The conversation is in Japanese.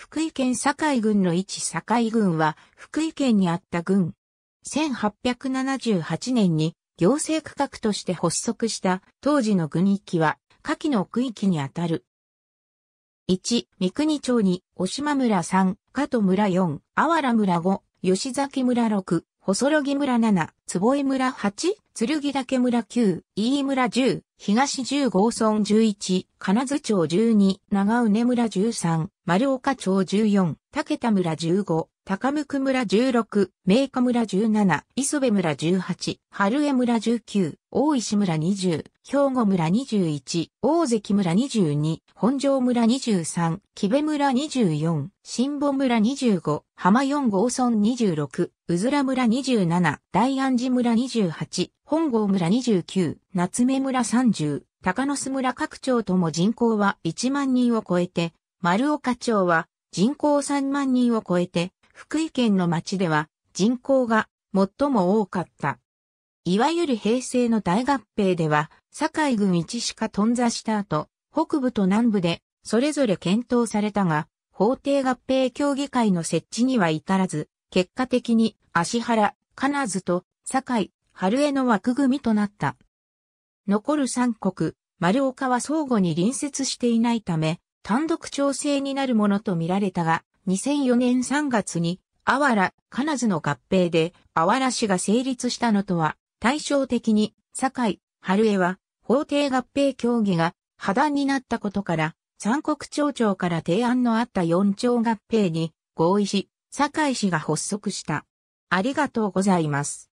福井県堺郡の一堺郡は福井県にあった郡。1878年に行政区画として発足した当時の郡域は下記の区域にあたる。1、三国町に、お島村3、加藤村4、あわら村5、吉崎村6、細野木村7、坪井村 8? 木岳村9、飯村10、東10号村11、金津町12、長畝村13、丸岡町14、竹田村15、高向村16、明花村17、磯部村18、春江村19、大石村20、兵庫村21、大関村22、本庄村23、木部村24、新保村25、浜4号村26、うずら村27、大安寺村28、本郷村29、夏目村30、高野巣村各町とも人口は1万人を超えて、丸岡町は人口3万人を超えて、福井県の町では人口が最も多かった。いわゆる平成の大合併では、堺郡一しか頓挫した後、北部と南部でそれぞれ検討されたが、法定合併協議会の設置には至らず、結果的に足原、金津と堺、春江の枠組みとなった。残る三国、丸岡は相互に隣接していないため、単独調整になるものと見られたが、2004年3月に、あわら、金津の合併で、あわら市が成立したのとは、対照的に、堺、春江は、法定合併協議が破談になったことから、三国町長から提案のあった四町合併に合意し、堺市が発足した。ありがとうございます。